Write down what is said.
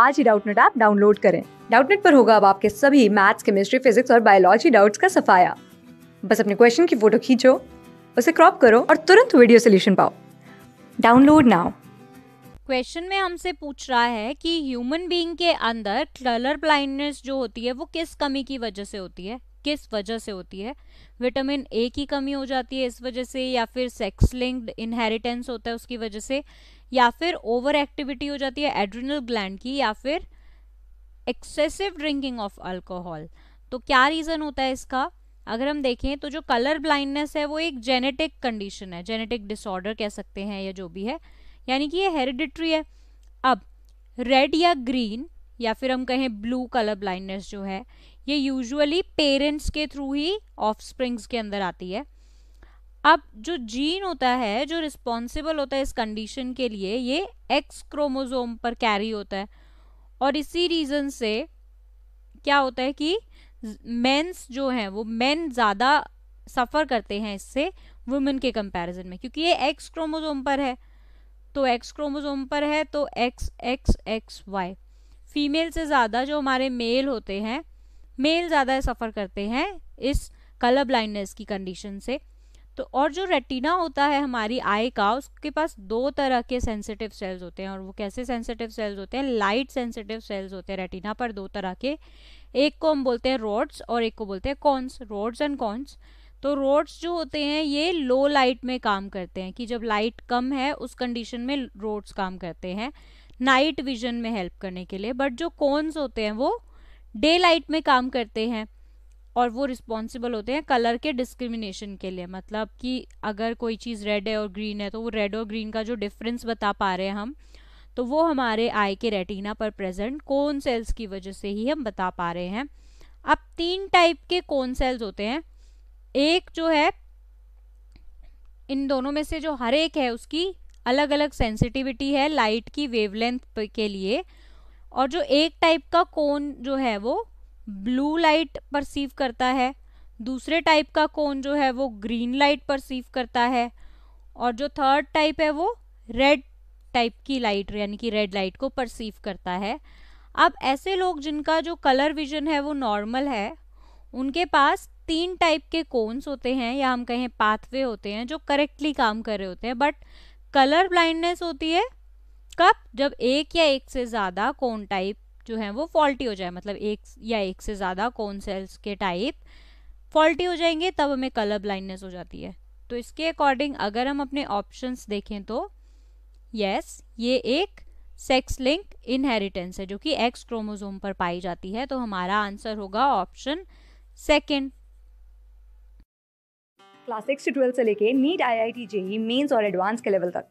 आज ही Doubtnut app download करें डाउटनेट पर होगा अब आपके सभी मैथ्स केमिस्ट्री फिजिक्स और बायोलॉजी डाउट्स का सफाया बस अपने क्वेश्चन की फोटो खींचो उसे क्रॉप करो और तुरंत वीडियो सोल्यूशन पाओ डाउनलोड नाउ क्वेश्चन में हमसे पूछ रहा है कि ह्यूमन बीइंग के अंदर कलर ब्लाइंडनेस जो होती है वो किस कमी की वजह से होती है किस वजह से होती है विटामिन ए की कमी हो जाती है इस वजह से या फिर सेक्स लिंक्ड इनहेरिटेंस होता है उसकी वजह से या फिर ओवर एक्टिविटी हो जाती है एड्रिनल ग्लैंड की या फिर एक्सेसिव ड्रिंकिंग ऑफ अल्कोहल तो क्या रीज़न होता है इसका अगर हम देखें तो जो कलर ब्लाइंडनेस है वो एक जेनेटिक कंडीशन है जेनेटिक डिसऑर्डर कह सकते हैं या जो भी है यानी कि ये हेरिडिट्री है अब रेड या ग्रीन या फिर हम कहें ब्लू कलर ब्लाइंडनेस जो है ये यूजुअली पेरेंट्स के थ्रू ही ऑफ के अंदर आती है अब जो जीन होता है जो रिस्पॉन्सिबल होता है इस कंडीशन के लिए ये एक्स क्रोमोजोम पर कैरी होता है और इसी रीज़न से क्या होता है कि मेंस जो हैं वो मेन ज़्यादा सफ़र करते हैं इससे वुमेन के कंपैरिजन में क्योंकि ये एक्स क्रोमोजोम पर है तो एक्स क्रोमोजोम पर है तो X X X Y female से ज़्यादा जो हमारे मेल होते हैं मेल ज़्यादा सफ़र करते हैं इस कलर ब्लाइंडनेस की कंडीशन से तो और जो रेटिना होता है हमारी आई का उसके पास दो तरह के सेंसिटिव सेल्स होते हैं और वो कैसे सेंसिटिव सेल्स होते हैं लाइट सेंसिटिव सेल्स होते हैं रेटिना पर दो तरह के एक को हम बोलते हैं रोड्स और एक को बोलते हैं कॉन्स रोड्स एंड कॉन्स तो रोड्स जो होते हैं ये लो लाइट में काम करते हैं कि जब लाइट कम है उस कंडीशन में रोड्स काम करते हैं नाइट विजन में हेल्प करने के लिए बट जो कॉन्स होते हैं वो डे लाइट में काम करते हैं और वो रिस्पॉन्सिबल होते हैं कलर के डिस्क्रिमिनेशन के लिए मतलब कि अगर कोई चीज़ रेड है और ग्रीन है तो वो रेड और ग्रीन का जो डिफरेंस बता पा रहे हैं हम तो वो हमारे आई के रेटिना पर प्रेजेंट कौन सेल्स की वजह से ही हम बता पा रहे हैं अब तीन टाइप के कौन सेल्स होते हैं एक जो है इन दोनों में से जो हर एक है उसकी अलग अलग सेंसिटिविटी है लाइट की वेवलेंथ के लिए और जो एक टाइप का कोन जो है वो ब्लू लाइट परसीव करता है दूसरे टाइप का कोन जो है वो ग्रीन लाइट परसीव करता है और जो थर्ड टाइप है वो रेड टाइप की लाइट यानी कि रेड लाइट को परसीव करता है अब ऐसे लोग जिनका जो कलर विजन है वो नॉर्मल है उनके पास तीन टाइप के कोन्स होते हैं या हम कहें पाथवे होते हैं जो करेक्टली काम कर रहे होते हैं बट कलर ब्लाइंडनेस होती है कब जब एक या एक से ज़्यादा कौन टाइप जो है वो फॉल्टी हो जाए मतलब एक या एक से ज़्यादा कौन सेल्स के टाइप फॉल्टी हो जाएंगे तब हमें कलर ब्लाइंडनेस हो जाती है तो इसके अकॉर्डिंग अगर हम अपने ऑप्शंस देखें तो यस yes, ये एक सेक्स लिंक इनहेरिटेंस है जो कि एक्स क्रोमोजोम पर पाई जाती है तो हमारा आंसर होगा ऑप्शन सेकंड क्लास सिक्स से लेके NEET I I T JEE mains और एडवांस के लेवल तक